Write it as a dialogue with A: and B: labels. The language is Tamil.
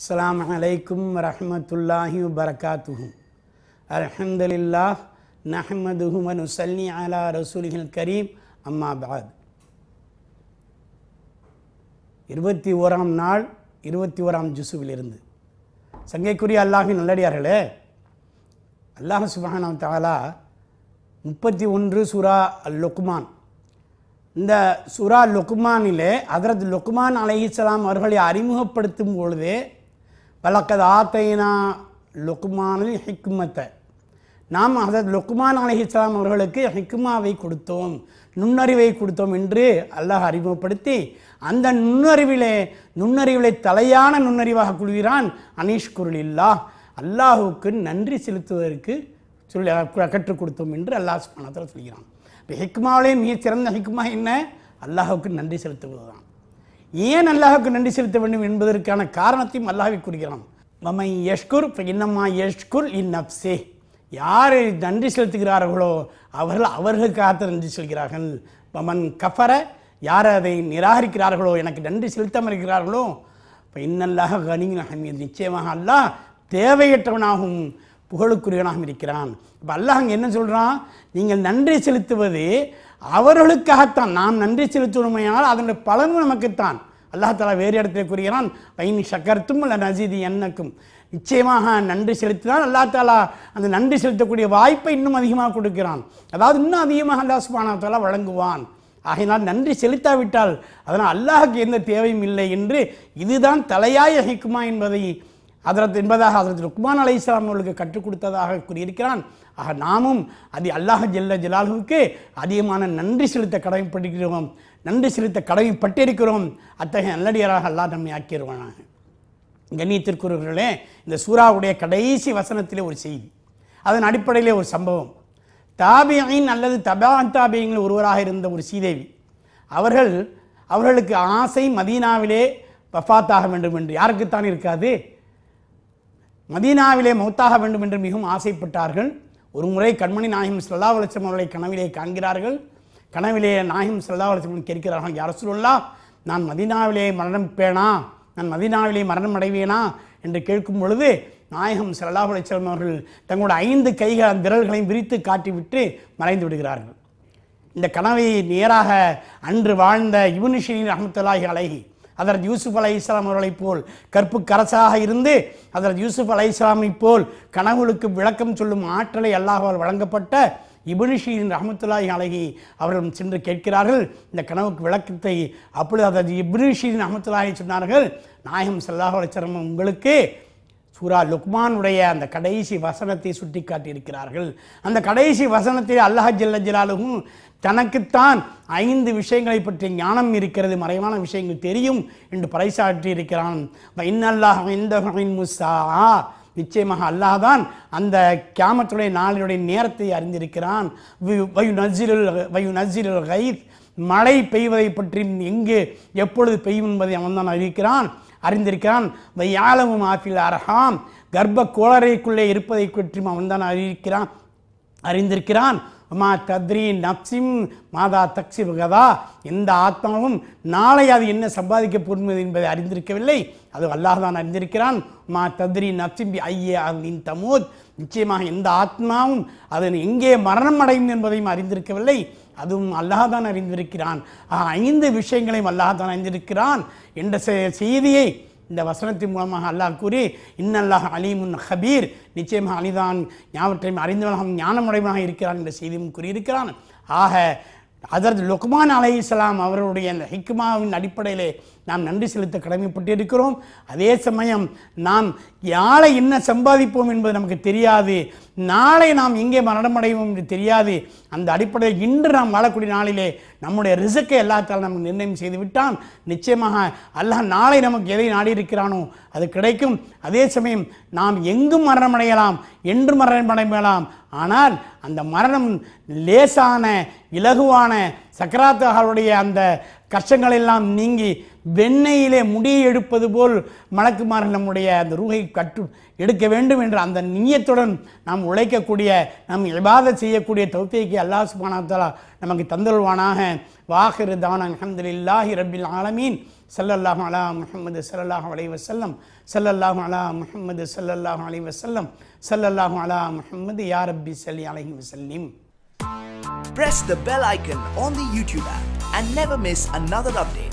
A: அஸ்லாம் அலைக்கும் வரமத்துல்லாஹி வரகாத்துஹும் அலமதுல்லாஹ் நஹமதுஹும் அனுசல்லி அலா ரசூலிகள் கரீம் அம்மாபாத் இருபத்தி ஓராம் நாள் இருபத்தி ஓராம் ஜுசுவிலிருந்து சங்கைக்குரிய அல்லாஹின் நல்லடியார்களே அல்லாஹ் சுபஹானம் தாலா முப்பத்தி ஒன்று சுரா அல் லுக்மான் இந்த சுரா லுக்மானிலே அதரத் லுக்மான் அலஹிஸ்லாம் அவர்களை அறிமுகப்படுத்தும் பொழுதே பலக்கது ஆத்தைனா லுக்மானில் ஹிக்மத்தை நாம் அதை லுக்மான் அலி இஸ்லாம் அவர்களுக்கு ஹிக்மாவை கொடுத்தோம் நுண்ணறிவை கொடுத்தோம் என்று அல்லாஹ் அறிமுகப்படுத்தி அந்த நுண்ணறிவிலே நுண்ணறிவிலே தலையான நுண்ணறிவாக கொள்கிறான் அனீஷ் குருள் இல்லா அல்லாஹுக்கு நன்றி செலுத்துவதற்கு சொல்லி கற்றுக் கொடுத்தோம் என்று அல்லாஹ் ஸ்பானத்தில் சொல்கிறான் இப்போ ஹிக்மாவிலே மிக சிறந்த ஹிக்மா என்ன அல்லாஹுக்கு நன்றி செலுத்துவது தான் ஏன் அல்லாஹுக்கு நன்றி செலுத்த வேண்டும் என்பதற்கான காரணத்தையும் அல்லாஹை கூறுகிறான் மமை யஷ்குர் இன்னம்மா யஷ்குர் இன் அப்சே யார் நன்றி செலுத்துகிறார்களோ அவர்கள் அவர்களுக்காக நன்றி செல்கிறார்கள் மமன் கஃபர யார் அதை நிராகரிக்கிறார்களோ எனக்கு நன்றி செலுத்தாமல் இருக்கிறார்களோ இப்போ இன்னல்லாக கனிங்க ஹமீர் நிச்சயமாக அல்லாஹ் தேவையற்றவனாகவும் புகழுக்குரியவனாகவும் இருக்கிறான் இப்போ அல்லாஹ் அங்கே என்ன சொல்கிறான் நீங்கள் நன்றி செலுத்துவது அவர்களுக்காகத்தான் நாம் நன்றி செலுத்தணுமையால் அதனுடைய பலன்கள் நமக்குத்தான் அல்லா தலா வேறு இடத்துல கூறுகிறான் பைன் சக்கர்த்தும் அல்ல நசீதி என்னக்கும் நிச்சயமாக நன்றி செலுத்தினால் அல்லா தாலா அந்த நன்றி செலுத்தக்கூடிய வாய்ப்பை இன்னும் அதிகமாக கொடுக்கிறான் அதாவது இன்னும் அதிகமாக அல்லா சுபானா தாலா வழங்குவான் ஆகையினால் நன்றி செலுத்தாவிட்டால் அதனால் அல்லாஹுக்கு எந்த தேவையும் இல்லை என்று இதுதான் தலையாய ஹிக்குமா என்பதை ஹசரத் என்பதாக ஹசரத் ருக்மான் அலை இஸ்லாம் அவர்களுக்கு கற்றுக் கொடுத்ததாக கூறியிருக்கிறான் ஆக நாமும் அது அல்லாஹ் ஜெல்ல ஜலாலுவுக்கு அதிகமான நன்றி செலுத்த கடமைப்பட்டிருக்கிறோம் நன்றி செலுத்த கடமைப்பட்டிருக்கிறோம் அத்தகைய நல்லடியராக அல்லாஹ் நம்மை ஆக்கிடுவானாங்க கண்ணியத்திற்குறவர்களே இந்த சூறாவுடைய கடைசி வசனத்திலே ஒரு செய்தி அதன் அடிப்படையிலே ஒரு சம்பவம் தாபியின் அல்லது தபா தாபியங்கள் ஒருவராக இருந்த ஒரு சீதேவி அவர்கள் அவர்களுக்கு ஆசை மதீனாவிலே பஃபாத்தாக வேண்டும் என்று யாருக்குத்தான் இருக்காது மதீனாவிலே மௌத்தாக வேண்டும் என்று மிகவும் ஆசைப்பட்டார்கள் ஒரு முறை கண்மணி நாயகம் சல்லா வலட்சம் அவர்களை கனவிலே காண்கிறார்கள் கனவிலே நாயகம் சல்லா வலட்சம் கேட்கிறார்கள் யார் சொல்லா நான் மதினாவிலே மரணம் பேனா நான் மதினாவிலே மரணம் அடைவேனா என்று கேட்கும் பொழுது நாயகம் சல்லா வலட்சம் அவர்கள் தங்களுடைய ஐந்து கைகள் விரல்களையும் விரித்து காட்டிவிட்டு மறைந்து விடுகிறார்கள் இந்த கனவை நேராக அன்று வாழ்ந்த யுவனிஷின் அஹமத்துல்லாஹி அழகி அதரது யூசுப் அலை இஸ்லாம் அவர்களைப் போல் கற்பு கரசாக இருந்து அதரது யூசுப் அலை இஸ்லாமை போல் கனவுகளுக்கு விளக்கம் சொல்லும் ஆற்றலை அல்லாஹால் வழங்கப்பட்ட இபுனிஷீரின் ரஹமத்துல்லாஹி அழகி அவர்களும் சென்று கேட்கிறார்கள் இந்த கனவுக்கு விளக்கத்தை அப்பொழுது அதரது இபுனிஷீரின் ரஹமத்துல்லாஹி சொன்னார்கள் நாயகம் செல்லாஹ் உங்களுக்கு சூரா லுக்மானுடைய அந்த கடைசி வசனத்தை சுட்டி காட்டியிருக்கிறார்கள் அந்த கடைசி வசனத்தை அல்லாஹ் ஜில்லஜிலாலுகும் தனக்குத்தான் ஐந்து விஷயங்களை பற்றி ஞானம் இருக்கிறது மறைவான விஷயங்கள் தெரியும் என்று பறைசாற்றி இருக்கிறான் இன்னல்லாஹ் இந்த நிச்சயமாக அல்லாஹ் தான் அந்த கேமத்துடைய நாளினுடைய நேரத்தை அறிந்திருக்கிறான் வயு வயு மழை பெய்வதை பற்றி எங்கு எப்பொழுது பெய்யும் என்பதை அவன் தான் அறிவிக்கிறான் அறிந்திருக்கிறான் வையாலமும் ஆஃபில் அரஹாம் கர்ப்ப கோளறைக்குள்ளே இருப்பதை அவன் தான் அறிவிக்கிறான் அறிந்திருக்கிறான் அம்மா தத்ரி நப்சிம் மாதா தக்ஷி பகதா எந்த ஆத்மாவும் நாளை அது என்ன சம்பாதிக்க போடுவது என்பதை அறிந்திருக்கவில்லை அது அல்லாஹ் தான் அறிந்திருக்கிறான் மா தத்ரி நப்சிம் ஐயே அவனின் தமோத் நிச்சயமாக எந்த ஆத்மாவும் அதன் எங்கே மரணம் அடையும் என்பதையும் அறிந்திருக்கவில்லை அதுவும் அல்லாஹான் அறிந்திருக்கிறான் ஐந்து விஷயங்களையும் அல்லாஹான் அறிந்திருக்கிறான் என்ற செய்தியை இந்த வசனத்தின் மூலமாக அல்லாஹ் கூறி இன்னல்லாஹ் அலிமுன் ஹபீர் நிச்சயமாக அலிதான் யாவற்றையும் அறிந்தவனாகவும் ஞானமுடைவனாக இருக்கிறான் என்ற செய்தியும் கூறியிருக்கிறான் ஆக அதரது லொக்மான் அலை இஸ்லாம் அவருடைய ஹிக்மாவின் அடிப்படையிலே நாம் நன்றி செலுத்த கடமைப்பட்டு இருக்கிறோம் அதே சமயம் நாம் யாழை என்ன சம்பாதிப்போம் என்பது நமக்கு தெரியாது நாளை நாம் எங்கே மரணமடைவோம் என்று தெரியாது அந்த அடிப்படையில் இன்று நாம் வாழக்கூடிய நாளிலே நம்முடைய ரிசக்கை எல்லாத்தால் நமக்கு நிர்ணயம் செய்து விட்டான் நிச்சயமாக அல்லாஹ் நாளை நமக்கு எதை நாடி இருக்கிறானோ அது கிடைக்கும் அதே சமயம் நாம் எங்கும் மரணமடையலாம் என்று அடையலாம் ஆனால் அந்த மரணம் லேசான இலகுவான சக்கராத்தகளுடைய அந்த கஷ்டங்களெல்லாம் நீங்கி வெண்ணெயிலே முடியை எடுப்பது போல் மலக்குமார் நம்முடைய அந்த ரூகை கற்று எடுக்க வேண்டும் என்ற அந்த நீயத்துடன் நாம் உழைக்கக்கூடிய நாம் இபாத செய்யக்கூடிய தௌத்தியக்கு அல்லா சுபானா நமக்கு தந்தல்வானாக வாஹிரு தான இல்லாஹி ரபில் ஆலமீன் சல்லல்லாஹு அலா முஹம்மது சல்லல்லாஹு அலை வசல்லம் சல்லல்லாஹு அலா முஹம்மது சல்லல்லாஹு அலை வசல்லம் சல்லல்லாஹு அலா முஹம்மது யா ரப்பி சல்லி அலைஹி வசல்லிம் Press the bell icon on the YouTube app and never miss another update.